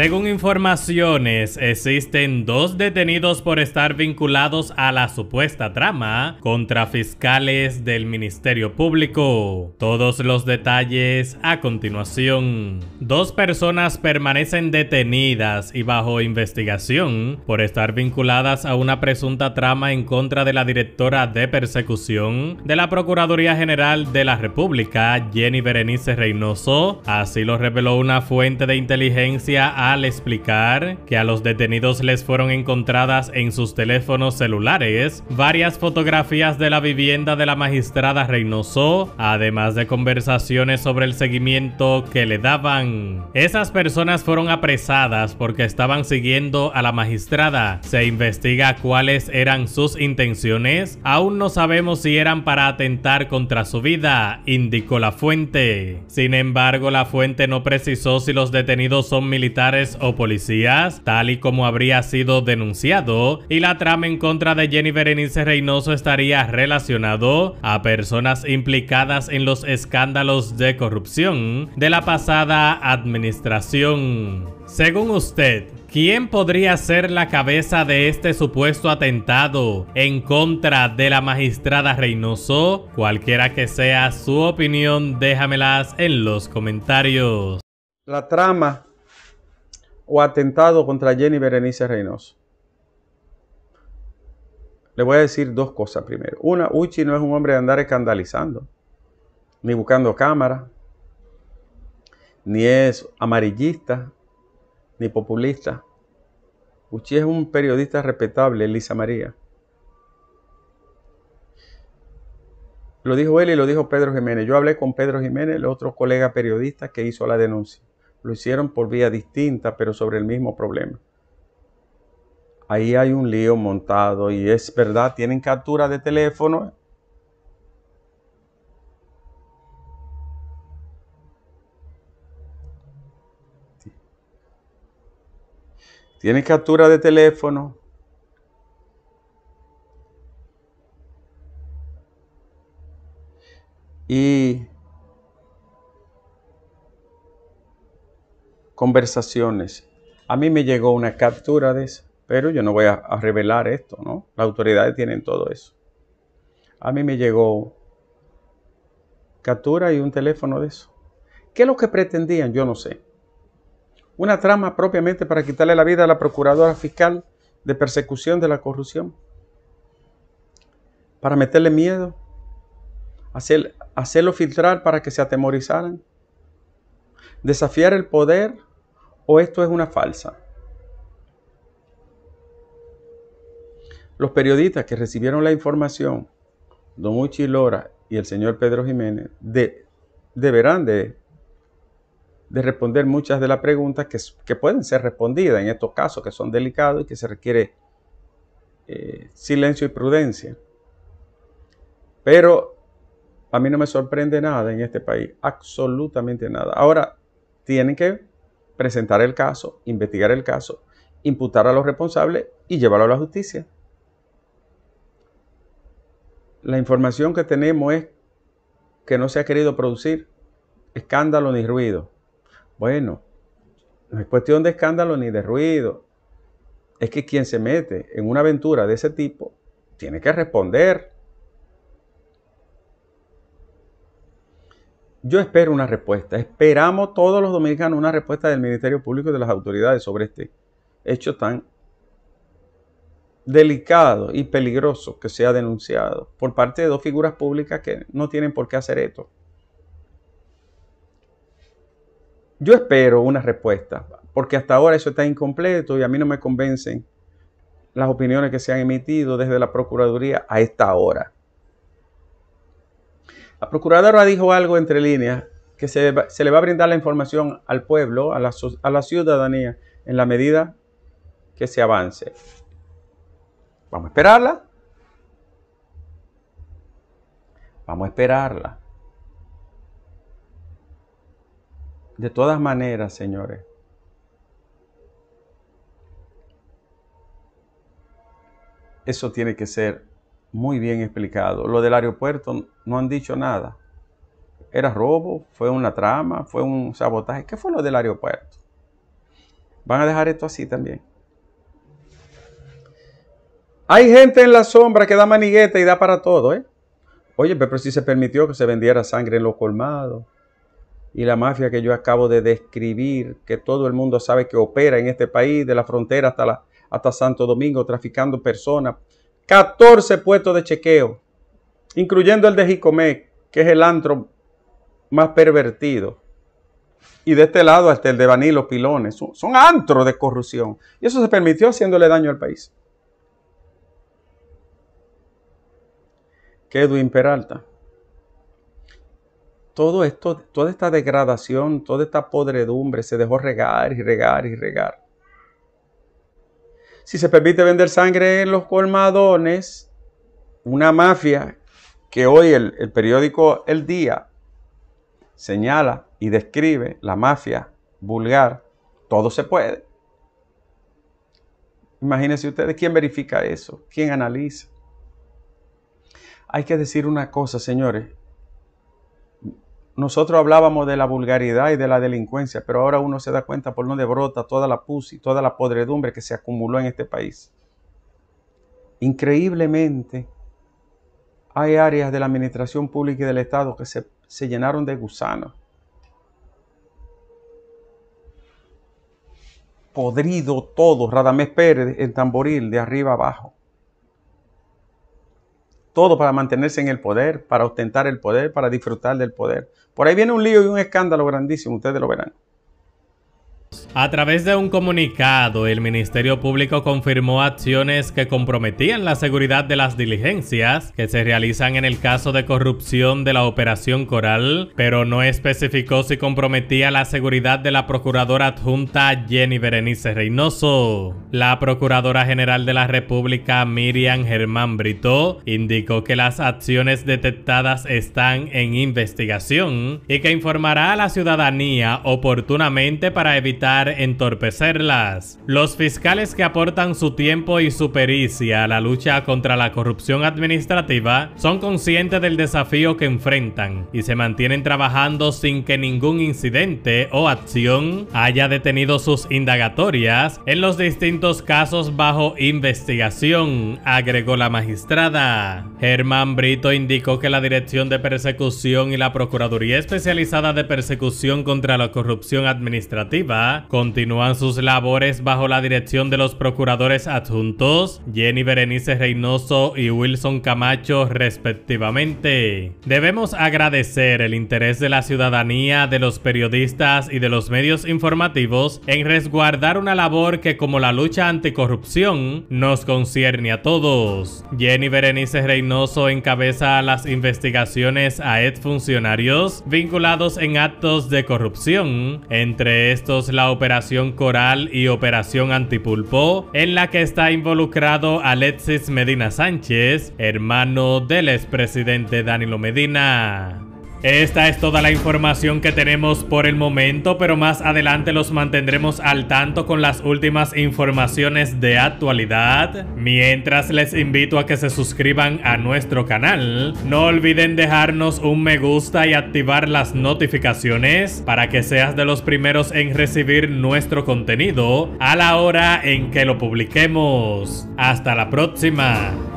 Según informaciones, existen dos detenidos por estar vinculados a la supuesta trama contra fiscales del Ministerio Público. Todos los detalles a continuación. Dos personas permanecen detenidas y bajo investigación por estar vinculadas a una presunta trama en contra de la directora de persecución de la Procuraduría General de la República, Jenny Berenice Reynoso. Así lo reveló una fuente de inteligencia a al explicar que a los detenidos les fueron encontradas en sus teléfonos celulares varias fotografías de la vivienda de la magistrada Reynoso, además de conversaciones sobre el seguimiento que le daban. Esas personas fueron apresadas porque estaban siguiendo a la magistrada. Se investiga cuáles eran sus intenciones. Aún no sabemos si eran para atentar contra su vida, indicó la fuente. Sin embargo, la fuente no precisó si los detenidos son militares o policías, tal y como habría sido denunciado, y la trama en contra de Jenny Berenice Reynoso estaría relacionado a personas implicadas en los escándalos de corrupción de la pasada administración. Según usted, ¿Quién podría ser la cabeza de este supuesto atentado en contra de la magistrada Reynoso? Cualquiera que sea su opinión, déjamelas en los comentarios. La trama o atentado contra Jenny Berenice Reynoso. Le voy a decir dos cosas primero. Una, Uchi no es un hombre de andar escandalizando, ni buscando cámara, ni es amarillista, ni populista. Uchi es un periodista respetable, Elisa María. Lo dijo él y lo dijo Pedro Jiménez. Yo hablé con Pedro Jiménez, el otro colega periodista que hizo la denuncia. Lo hicieron por vía distinta, pero sobre el mismo problema. Ahí hay un lío montado y es verdad, tienen captura de teléfono. Tienen captura de teléfono, conversaciones. A mí me llegó una captura de eso, pero yo no voy a, revelar esto, ¿no? Las autoridades tienen todo eso. A mí me llegó captura y un teléfono de eso. ¿Qué es lo que pretendían? Yo no sé. Una trama propiamente para quitarle la vida a la procuradora fiscal de persecución de la corrupción. Para meterle miedo. hacerlo filtrar para que se atemorizaran. Desafiar el poder o esto es una falsa. Los periodistas que recibieron la información, Uchi Lora y el señor Pedro Jiménez, de, deberán de, de, responder muchas de las preguntas que, pueden ser respondidas en estos casos que son delicados y que se requiere eh, silencio y prudencia. Pero a mí no me sorprende nada en este país, absolutamente nada. Ahora, tienen que presentar el caso, investigar el caso, imputar a los responsables y llevarlo a la justicia. La información que tenemos es que no se ha querido producir escándalo ni ruido. Bueno, no es cuestión de escándalo ni de ruido. Es que quien se mete en una aventura de ese tipo tiene que responder. Yo espero una respuesta. Esperamos todos los dominicanos una respuesta del Ministerio Público y de las autoridades sobre este hecho tan delicado y peligroso que se ha denunciado por parte de dos figuras públicas que no tienen por qué hacer esto. Yo espero una respuesta, porque hasta ahora eso está incompleto y a mí no me convencen las opiniones que se han emitido desde la Procuraduría a esta hora. La procuradora dijo algo entre líneas, que se, le va a brindar la información al pueblo, a a la ciudadanía, en la medida que se avance. Vamos a esperarla. Vamos a esperarla. De todas maneras, señores, eso tiene que ser muy bien explicado. Lo del aeropuerto no han dicho nada. ¿Era robo? ¿Fue una trama? ¿Fue un sabotaje? ¿Qué fue lo del aeropuerto? Van a dejar esto así también. Hay gente en la sombra que da manigueta y da para todo, ¿eh? Oye, pero si se permitió que se vendiera sangre en los colmados y la mafia que yo acabo de describir, que todo el mundo sabe que opera en este país, de la frontera hasta, hasta Santo Domingo, traficando personas 14 puestos de chequeo, incluyendo el de Jicomé, que es el antro más pervertido. Y de este lado hasta el de Vanilo Pilones. Son, antro antros de corrupción. Y eso se permitió haciéndole daño al país. Qué imperalta. Peralta. Todo esto, toda esta degradación, toda esta podredumbre se dejó regar y regar y regar. Si se permite vender sangre en los colmadones, una mafia que hoy el, periódico El Día señala y describe, la mafia vulgar, todo se puede. Imagínense ustedes, ¿quién verifica eso? ¿Quién analiza? Hay que decir una cosa, señores, nosotros hablábamos de la vulgaridad y de la delincuencia, pero ahora uno se da cuenta por dónde brota toda la pus y toda la podredumbre que se acumuló en este país. Increíblemente, hay áreas de la administración pública y del Estado que se, llenaron de gusanos. Podrido todo, Radamés Pérez en tamboril, de arriba abajo todo para mantenerse en el poder, para ostentar el poder, para disfrutar del poder. Por ahí viene un lío y un escándalo grandísimo, ustedes lo verán. A través de un comunicado, el Ministerio Público confirmó acciones que comprometían la seguridad de las diligencias que se realizan en el caso de corrupción de la Operación Coral, pero no especificó si comprometía la seguridad de la Procuradora Adjunta Jenny Berenice Reynoso. La Procuradora General de la República, Miriam Germán Brito, indicó que las acciones detectadas están en investigación y que informará a la ciudadanía oportunamente para evitar entorpecerlas. Los fiscales que aportan su tiempo y su pericia a la lucha contra la corrupción administrativa son conscientes del desafío que enfrentan y se mantienen trabajando sin que ningún incidente o acción haya detenido sus indagatorias en los distintos casos bajo investigación, agregó la magistrada. Germán Brito indicó que la Dirección de Persecución y la Procuraduría Especializada de Persecución contra la Corrupción Administrativa continúan sus labores bajo la dirección de los procuradores adjuntos Jenny Berenice Reynoso y Wilson Camacho respectivamente. Debemos agradecer el interés de la ciudadanía, de los periodistas y de los medios informativos en resguardar una labor que como la lucha anticorrupción nos concierne a todos. Jenny Berenice Reynoso encabeza las investigaciones a ex funcionarios vinculados en actos de corrupción, entre estos la Operación Coral y Operación Antipulpo, en la que está involucrado Alexis Medina Sánchez, hermano del expresidente Danilo Medina. Esta es toda la información que tenemos por el momento, pero más adelante los mantendremos al tanto con las últimas informaciones de actualidad. Mientras les invito a que se suscriban a nuestro canal, no olviden dejarnos un me gusta y activar las notificaciones para que seas de los primeros en recibir nuestro contenido a la hora en que lo publiquemos. Hasta la próxima.